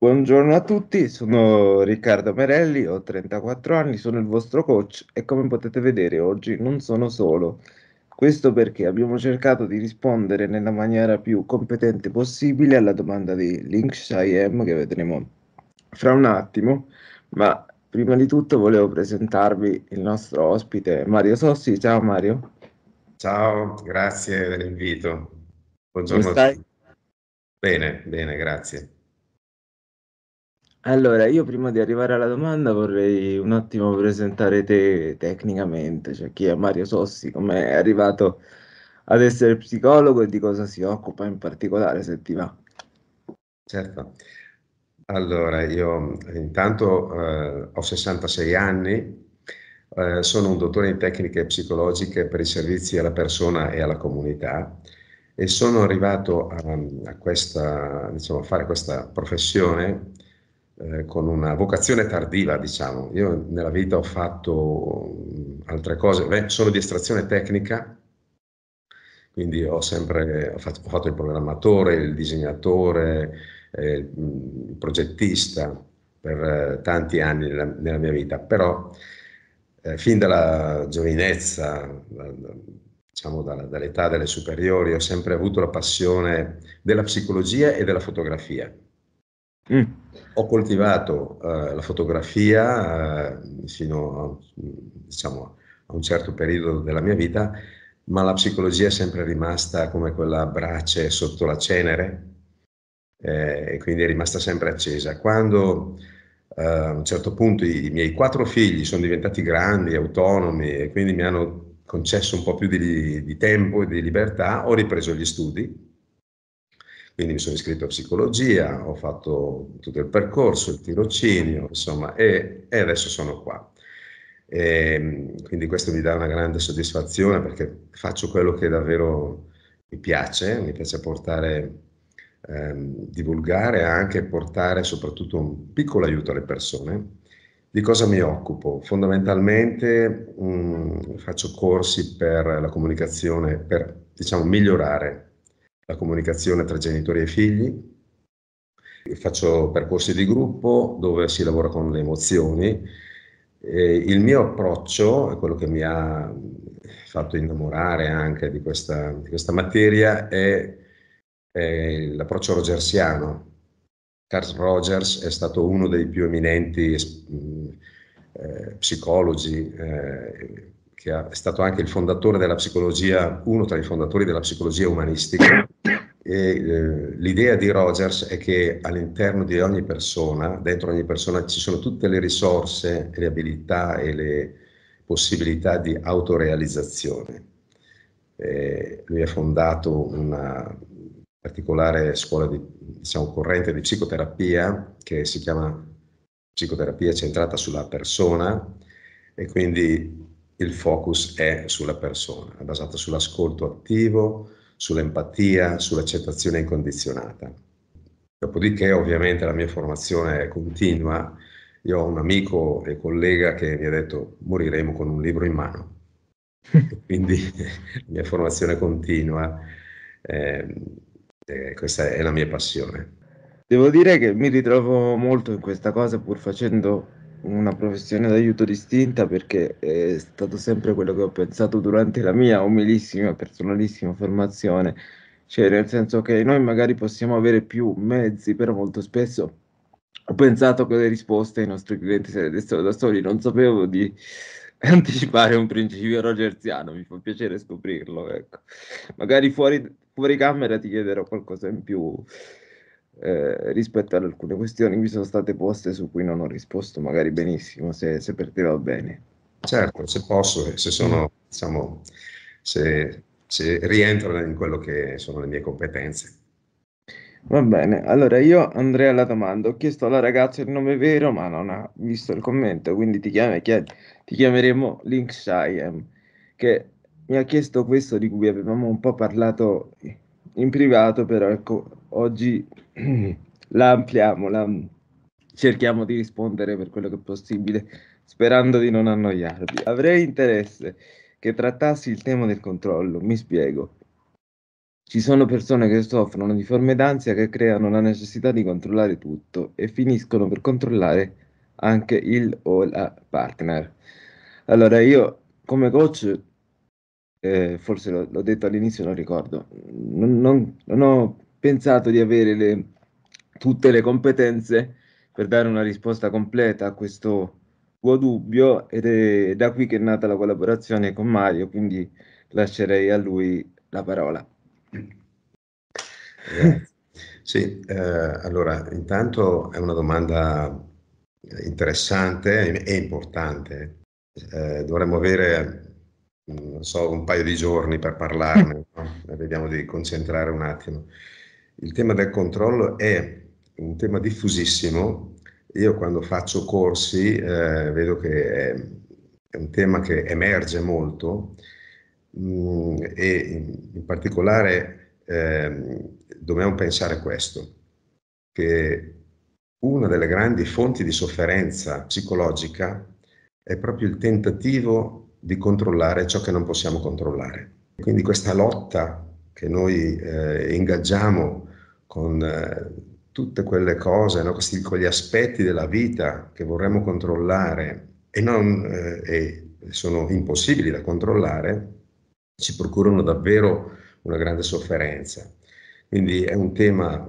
Buongiorno a tutti, sono Riccardo Merelli, ho 34 anni, sono il vostro coach e come potete vedere oggi non sono solo. Questo perché abbiamo cercato di rispondere nella maniera più competente possibile alla domanda di Link Shyam che vedremo fra un attimo, ma prima di tutto volevo presentarvi il nostro ospite Mario Sossi. Ciao Mario. Ciao, grazie dell'invito. Buongiorno. Come stai? Bene, bene, grazie. Allora, io prima di arrivare alla domanda vorrei un attimo presentare te tecnicamente, cioè chi è Mario Sossi, come è arrivato ad essere psicologo e di cosa si occupa in particolare, se ti va. Certo. Allora, io intanto eh, ho 66 anni, eh, sono un dottore in tecniche psicologiche per i servizi alla persona e alla comunità e sono arrivato a, a, questa, diciamo, a fare questa professione eh, con una vocazione tardiva, diciamo. Io nella vita ho fatto mm, altre cose, Beh, sono di estrazione tecnica, quindi ho sempre ho fatto, ho fatto, il programmatore, il disegnatore, eh, il mm, progettista per eh, tanti anni nella, nella, mia vita, però eh, fin dalla giovinezza, da, da, diciamo da, dall'età delle superiori, ho sempre avuto la passione della psicologia e della fotografia. Mm. Ho coltivato eh, la fotografia eh, fino a, diciamo, a, un certo periodo della mia vita, ma la psicologia è sempre rimasta come quella brace sotto la cenere eh, e quindi è rimasta sempre accesa. Quando eh, a un certo punto i, i miei quattro figli sono diventati grandi, autonomi e quindi mi hanno concesso un po' più di, di tempo e di libertà, ho ripreso gli studi quindi mi sono iscritto a psicologia, ho fatto tutto il percorso, il tirocinio, insomma, e, e adesso sono qua. E, ehm, quindi questo mi dà una grande soddisfazione perché faccio quello che davvero mi piace, mi piace portare, ehm, divulgare e anche portare soprattutto un piccolo aiuto alle persone. Di cosa mi occupo? Fondamentalmente mh, mm, faccio corsi per la comunicazione, per diciamo, migliorare la comunicazione tra genitori e figli, faccio percorsi di gruppo dove si lavora con le emozioni. E il mio approccio, quello che mi ha fatto innamorare anche di questa, di questa materia, è, è l'approccio rogersiano. Carl Rogers è stato uno dei più eminenti eh, psicologi, eh, che è stato anche il fondatore della psicologia, uno tra i fondatori della psicologia umanistica e, eh, l'idea di Rogers è che all'interno di ogni persona, dentro ogni persona, ci sono tutte le risorse, le abilità e le possibilità di autorealizzazione. Eh, lui ha fondato una particolare scuola di diciamo, corrente di psicoterapia che si chiama psicoterapia centrata sulla persona e quindi il focus è sulla persona, è basato sull'ascolto attivo, sull'empatia, sull'accettazione incondizionata. Dopodiché ovviamente la mia formazione è continua, io ho un amico e collega che mi ha detto moriremo con un libro in mano, quindi la mia formazione continua, eh, eh, questa è la mia passione. Devo dire che mi ritrovo molto in questa cosa pur facendo una professione d'aiuto distinta perché è stato sempre quello che ho pensato durante la mia umilissima, personalissima formazione, cioè nel senso che noi magari possiamo avere più mezzi, però molto spesso ho pensato che le risposte ai nostri clienti sarebbero da soli, non sapevo di anticipare un principio rogerziano, mi fa piacere scoprirlo, ecco. Magari fuori, fuori camera ti chiederò qualcosa in più eh, rispetto ad alcune questioni che mi sono state poste su cui non ho risposto magari benissimo, se, se per te va bene. Certo, se posso, se sono, diciamo, se, se rientrano in quello che sono le mie competenze. Va bene, allora io andrei alla domanda. Ho chiesto alla ragazza il nome vero, ma non ha visto il commento, quindi ti, chiami, chiedi, ti chiameremo Link Shyam, che mi ha chiesto questo di cui avevamo un po' parlato in privato, però ecco, oggi la ampliamo, la, cerchiamo di rispondere per quello che è possibile, sperando di non annoiarvi. Avrei interesse che trattassi il tema del controllo, mi spiego. Ci sono persone che soffrono di forme d'ansia che creano la necessità di controllare tutto e finiscono per controllare anche il o la partner. Allora io come coach, eh, forse l'ho, detto all'inizio, non ricordo, non, non, non ho pensato di avere le, tutte le competenze per dare una risposta completa a questo tuo dubbio ed è da qui che è nata la collaborazione con Mario, quindi lascerei a lui la parola. Grazie. Sì, eh, allora intanto è una domanda interessante e importante. Eh, dovremmo avere, non so, un paio di giorni per parlarne, no? vediamo di concentrare un attimo il tema del controllo è un tema diffusissimo. Io quando faccio corsi eh, vedo che è, un tema che emerge molto mh, mm, e in, in particolare eh, dobbiamo pensare a questo, che una delle grandi fonti di sofferenza psicologica è proprio il tentativo di controllare ciò che non possiamo controllare. Quindi questa lotta che noi eh, ingaggiamo con eh, tutte quelle cose, no? Questi, quegli aspetti della vita che vorremmo controllare e, non, eh, e sono impossibili da controllare, ci procurano davvero una grande sofferenza. Quindi è un tema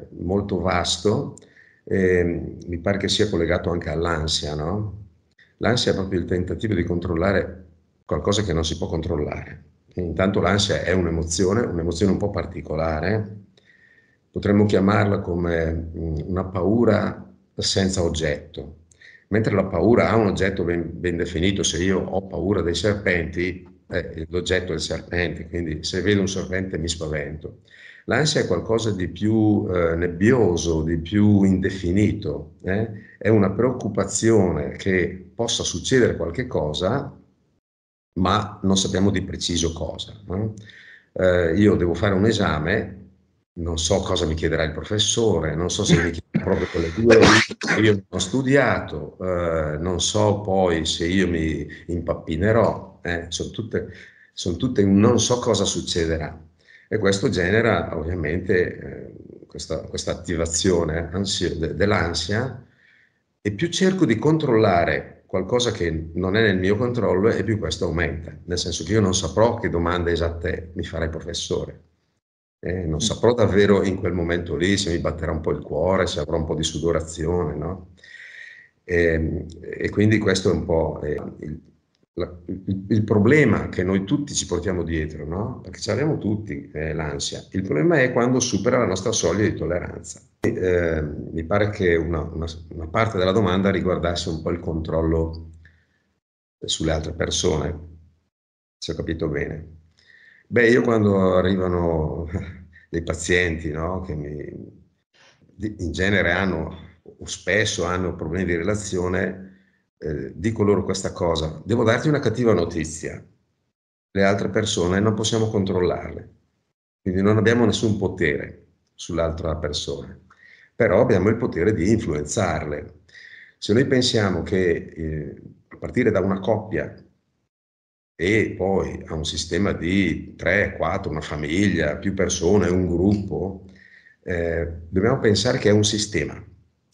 eh, molto vasto e mi pare che sia collegato anche all'ansia, no? L'ansia è proprio il tentativo di controllare qualcosa che non si può controllare. intanto l'ansia è un'emozione, un'emozione un po' particolare, potremmo chiamarla come mm, una paura senza oggetto. Mentre la paura ha un oggetto ben, ben definito, se io ho paura dei serpenti, eh, l'oggetto è il serpente, quindi se vedo un serpente mi spavento. L'ansia è qualcosa di più eh, nebbioso, di più indefinito, eh? è una preoccupazione che possa succedere qualche cosa, ma non sappiamo di preciso cosa. No? Eh, io devo fare un esame, non so cosa mi chiederà il professore, non so se mi chiederà proprio quelle due ore che io ho studiato, eh, non so poi se io mi impappinerò, eh, sono, tutte, sono tutte non so cosa succederà. E questo genera ovviamente eh, questa, questa, attivazione dell'ansia e più cerco di controllare qualcosa che non è nel mio controllo e più questo aumenta, nel senso che io non saprò che domande esatte mi farà il professore eh, non mm. saprò davvero in quel momento lì se mi batterà un po' il cuore, se avrò un po' di sudorazione, no? E, ehm, e quindi questo è un po' eh, il, la, il, il, problema che noi tutti ci portiamo dietro, no? Perché ce l'abbiamo tutti eh, l'ansia. Il problema è quando supera la nostra soglia di tolleranza. E, eh, mi pare che una, una, una parte della domanda riguardasse un po' il controllo sulle altre persone, se ho capito bene. Beh, io quando arrivano dei pazienti, no, che mi, in genere hanno, o spesso hanno problemi di relazione, eh, dico loro questa cosa, devo darti una cattiva notizia, le altre persone non possiamo controllarle, quindi non abbiamo nessun potere sull'altra persona, però abbiamo il potere di influenzarle. Se noi pensiamo che eh, a partire da una coppia e poi a un sistema di 3, 4, una famiglia, più persone, un gruppo, eh, dobbiamo pensare che è un sistema.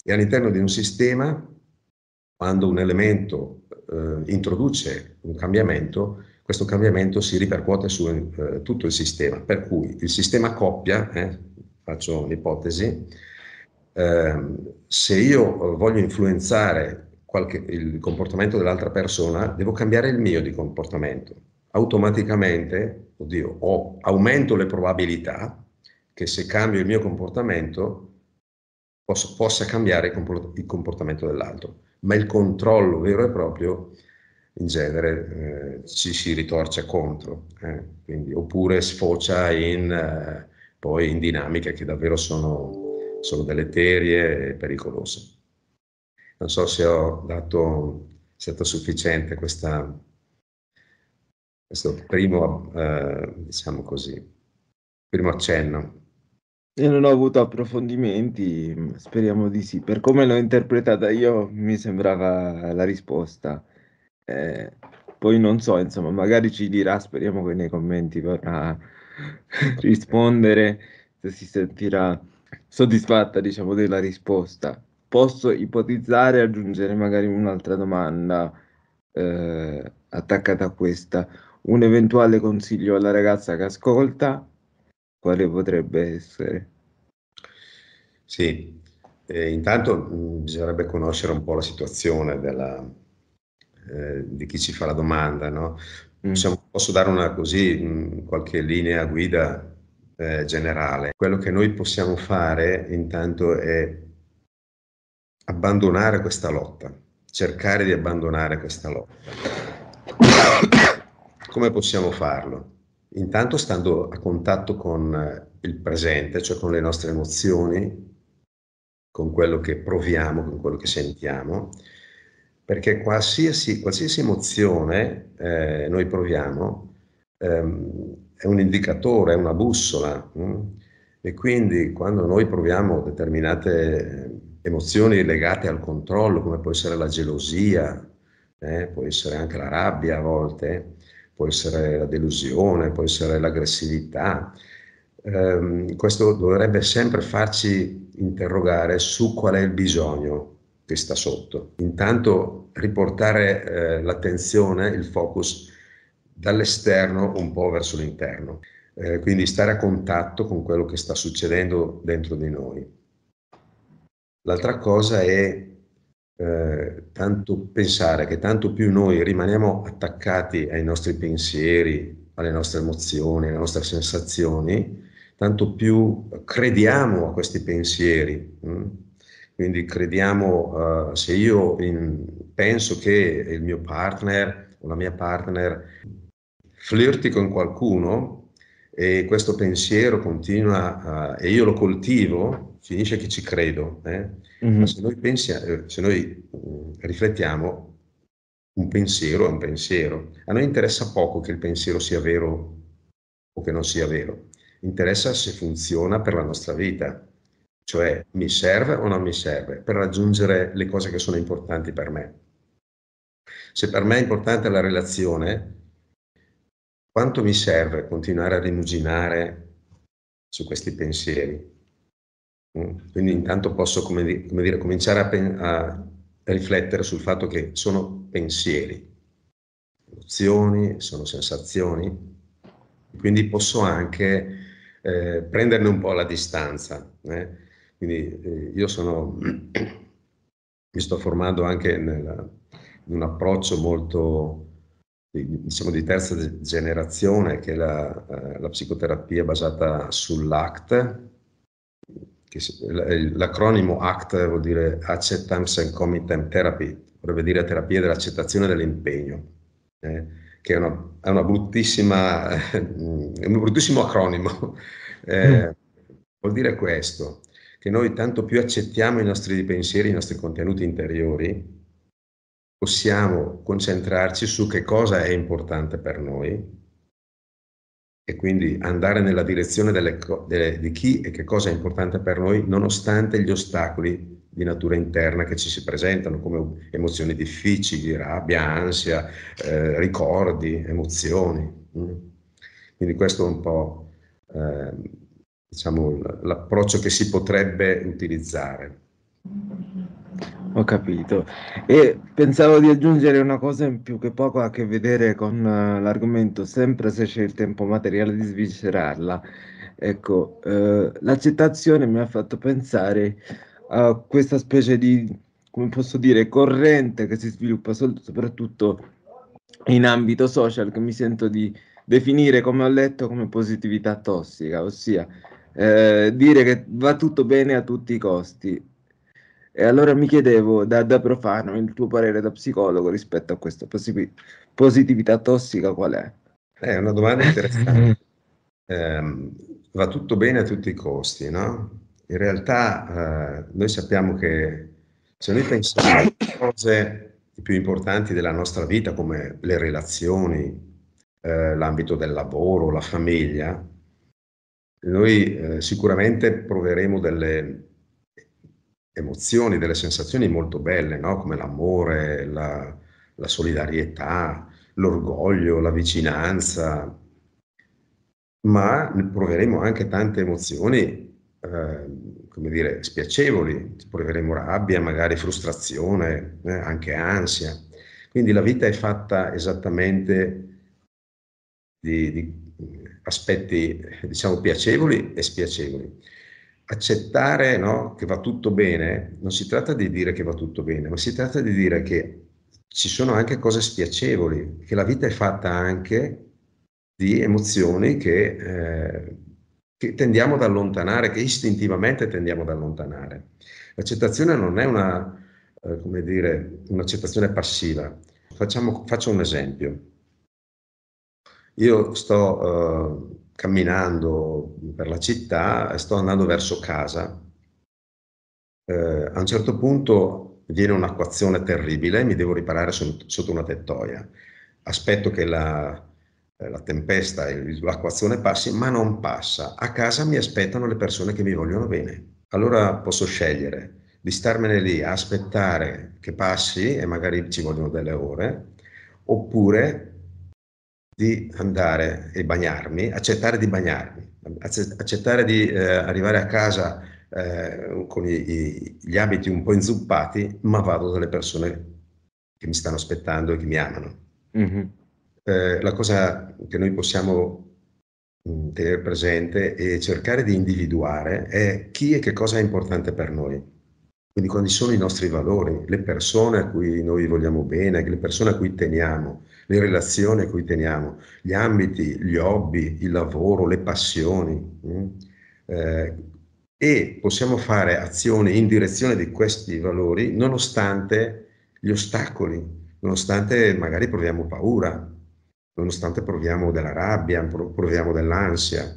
E all'interno di un sistema, quando un elemento eh, introduce un cambiamento, questo cambiamento si ripercuote su eh, tutto il sistema. Per cui il sistema coppia, eh, faccio un'ipotesi, ehm, se io voglio influenzare qualche, il comportamento dell'altra persona, devo cambiare il mio di comportamento. Automaticamente, oddio, ho, aumento le probabilità che se cambio il mio comportamento posso, possa cambiare il comportamento dell'altro. Ma il controllo vero e proprio in genere eh, ci si ritorce contro, eh, quindi, oppure sfocia in, eh, poi in dinamiche che davvero sono, sono deleterie e pericolose. Non so se ho dato, è stato sufficiente questa, questo primo, eh, diciamo così, primo accenno. Io non ho avuto approfondimenti, speriamo di sì. Per come l'ho interpretata io mi sembrava la risposta. Eh, poi non so, insomma, magari ci dirà, speriamo che nei commenti potrà rispondere, se si sentirà soddisfatta, diciamo, della risposta posso ipotizzare e aggiungere magari un'altra domanda eh, attaccata a questa. Un eventuale consiglio alla ragazza che ascolta, quale potrebbe essere? Sì, eh, intanto mm, bisognerebbe conoscere un po' la situazione della, eh, di chi ci fa la domanda. No? Possiamo, mm. posso dare una così, mm, qualche linea guida eh, generale. Quello che noi possiamo fare intanto è abbandonare questa lotta, cercare di abbandonare questa lotta. Come possiamo farlo? Intanto stando a contatto con eh, il presente, cioè con le nostre emozioni, con quello che proviamo, con quello che sentiamo, perché qualsiasi, qualsiasi emozione eh, noi proviamo ehm, è un indicatore, è una bussola. Mh? Mm? E quindi quando noi proviamo determinate emozioni legate al controllo, come può essere la gelosia, eh, può essere anche la rabbia a volte, può essere la delusione, può essere l'aggressività. Eh, questo dovrebbe sempre farci interrogare su qual è il bisogno che sta sotto. Intanto riportare eh, l'attenzione, il focus dall'esterno un po' verso l'interno, eh, quindi stare a contatto con quello che sta succedendo dentro di noi. L'altra cosa è eh, tanto pensare che tanto più noi rimaniamo attaccati ai nostri pensieri, alle nostre emozioni, alle nostre sensazioni, tanto più crediamo a questi pensieri. Mh? Mm? Quindi crediamo, uh, se io in, penso che il mio partner o la mia partner flirti con qualcuno e questo pensiero continua uh, e io lo coltivo, finisce che ci credo, eh? mm-hmm. ma mhm. se noi, pensiamo, eh, se noi mm, riflettiamo, un pensiero è un pensiero. A noi interessa poco che il pensiero sia vero o che non sia vero, interessa se funziona per la nostra vita, cioè mi serve o non mi serve per raggiungere le cose che sono importanti per me. Se per me è importante la relazione, quanto mi serve continuare a rimuginare su questi pensieri? Mm. Quindi intanto posso, come, come dire, cominciare a, pen, a, riflettere sul fatto che sono pensieri, emozioni, sono sensazioni, quindi posso anche eh, prenderne un po' la distanza. Eh? Quindi eh, io sono, mi sto formando anche nella, in un approccio molto diciamo di terza generazione che è la, eh, la psicoterapia basata sull'ACT, l'acronimo ACT vuol dire Acceptance and Commitment Therapy, vorrebbe dire terapia dell'accettazione dell'impegno, eh, che è, una, è una bruttissima, eh, un bruttissimo acronimo. Eh, mm. Vuol dire questo, che noi tanto più accettiamo i nostri pensieri, i nostri contenuti interiori, possiamo concentrarci su che cosa è importante per noi e quindi andare nella direzione delle, delle, di chi e che cosa è importante per noi, nonostante gli ostacoli di natura interna che ci si presentano come emozioni difficili, rabbia, ansia, eh, ricordi, emozioni. Mm. Quindi questo è un po' eh, diciamo, l'approccio che si potrebbe utilizzare. Ho capito. E pensavo di aggiungere una cosa in più che poco ha a che vedere con eh, l'argomento, sempre se c'è il tempo materiale di sviscerarla. Ecco, eh, la mi ha fatto pensare a questa specie di, come posso dire, corrente che si sviluppa sol- soprattutto in ambito social che mi sento di definire, come ho letto, come positività tossica, ossia eh, dire che va tutto bene a tutti i costi e allora mi chiedevo, da, da, profano, il tuo parere da psicologo rispetto a questa posi- positività tossica qual è? Eh, è una domanda interessante. eh, va tutto bene a tutti i costi, no? In realtà eh, noi sappiamo che se noi pensiamo alle cose più importanti della nostra vita, come le relazioni, eh, l'ambito del lavoro, la famiglia, noi eh, sicuramente proveremo delle emozioni, delle sensazioni molto belle, no? come l'amore, la, la solidarietà, l'orgoglio, la vicinanza, ma proveremo anche tante emozioni, eh, come dire, spiacevoli, proveremo rabbia, magari frustrazione, eh, anche ansia. Quindi la vita è fatta esattamente di, di aspetti, diciamo, piacevoli e spiacevoli accettare no, che va tutto bene, non si tratta di dire che va tutto bene, ma si tratta di dire che ci sono anche cose spiacevoli, che la vita è fatta anche di emozioni che, eh, che tendiamo ad allontanare, che istintivamente tendiamo ad allontanare. L'accettazione non è una, eh, come dire, un'accettazione passiva. Facciamo, faccio un esempio. Io sto... Eh, camminando per la città, sto andando verso casa. Eh, a un certo punto viene un'acquazione terribile, mi devo riparare so sotto una tettoia. Aspetto che la, eh, la tempesta e l'acquazione passi, ma non passa. A casa mi aspettano le persone che mi vogliono bene. Allora posso scegliere di starmene lì a aspettare che passi e magari ci vogliono delle ore, oppure di andare e bagnarmi, accettare di bagnarmi, accettare di eh, arrivare a casa eh, con i, gli abiti un po' inzuppati, ma vado dalle persone che mi stanno aspettando e che mi amano. Mm-hmm. Eh, la cosa che noi possiamo mh, tenere presente e cercare di individuare è chi e che cosa è importante per noi. Quindi quali sono i nostri valori, le persone a cui noi vogliamo bene, le persone a cui teniamo, le relazioni a cui teniamo, gli ambiti, gli hobby, il lavoro, le passioni. Mm? Eh, e possiamo fare azioni in direzione di questi valori nonostante gli ostacoli, nonostante magari proviamo paura, nonostante proviamo della rabbia, proviamo dell'ansia.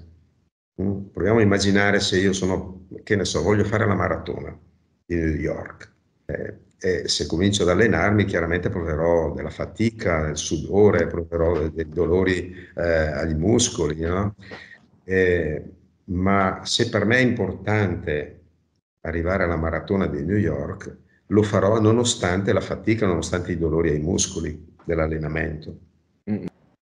Mm? Proviamo a immaginare se io sono, che ne so, voglio fare la maratona in New York. Eh, eh, se comincio ad allenarmi chiaramente proverò della fatica, del sudore, proverò dei dolori eh, agli muscoli, no? eh, ma se per me è importante arrivare alla maratona di New York, lo farò nonostante la fatica, nonostante i dolori ai muscoli dell'allenamento.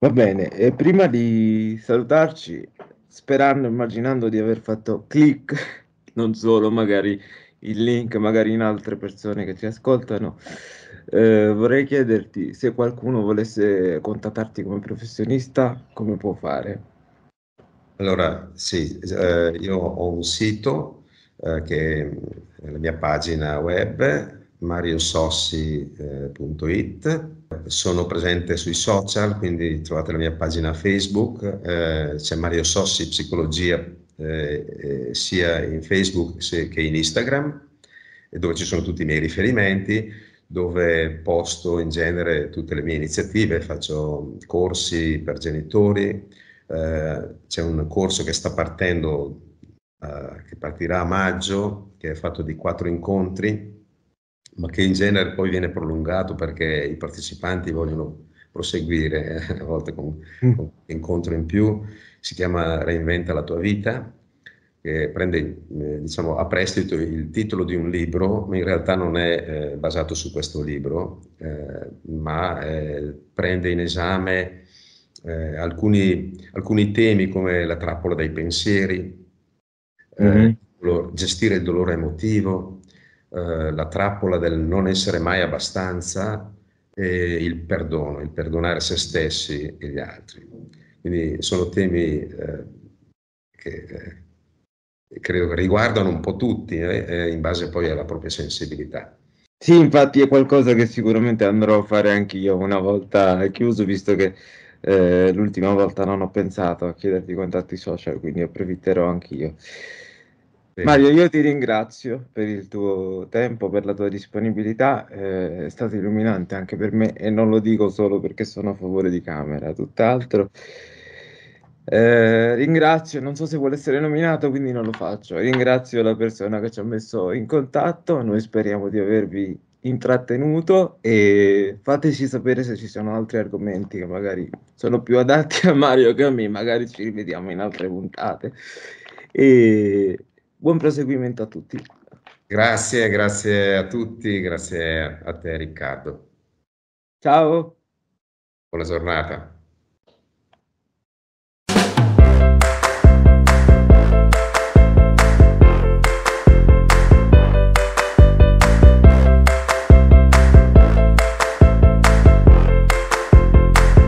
Va bene, e prima di salutarci, sperando, immaginando di aver fatto click, non solo magari il link magari in altre persone che ci ascoltano. Eh, vorrei chiederti se qualcuno volesse contattarti come professionista, come può fare? Allora, sì, eh, io ho un sito eh, che è la mia pagina web mariosossi.it. Eh, sono presente sui social, quindi trovate la mia pagina Facebook, eh, c'è Mario Sossi Psicologia eh, eh, sia in Facebook che in Instagram, dove ci sono tutti i miei riferimenti, dove posto in genere tutte le mie iniziative, faccio corsi per genitori, eh, c'è un corso che sta partendo, eh, che partirà a maggio, che è fatto di quattro incontri, ma che in genere poi viene prolungato perché i partecipanti vogliono proseguire, eh, a volte con, con mm. incontro in più si chiama Reinventa la tua vita, che prende eh, diciamo, a prestito il titolo di un libro, ma in realtà non è eh, basato su questo libro, eh, ma eh, prende in esame eh, alcuni, alcuni, temi come la trappola dei pensieri, eh, mm-hmm. gestire il dolore emotivo, la trappola del non essere mai abbastanza e il perdono, il perdonare se stessi e gli altri. Quindi sono temi eh, che eh, credo riguardano un po' tutti, eh, in base poi alla propria sensibilità. Sì, infatti è qualcosa che sicuramente andrò a fare anch'io una volta chiuso, visto che eh, l'ultima volta non ho pensato a chiederti i contatti social, quindi approfitterò anch'io. Mario, io ti ringrazio per il tuo tempo, per la tua disponibilità, eh, è stato illuminante anche per me e non lo dico solo perché sono a favore di Camera, tutt'altro. Eh, ringrazio, non so se vuole essere nominato, quindi non lo faccio. Ringrazio la persona che ci ha messo in contatto, noi speriamo di avervi intrattenuto e fateci sapere se ci sono altri argomenti che magari sono più adatti a Mario che a me, magari ci rivediamo in altre puntate. E buon proseguimento a tutti. Grazie, grazie a tutti, grazie a te Riccardo. Ciao. Buona giornata.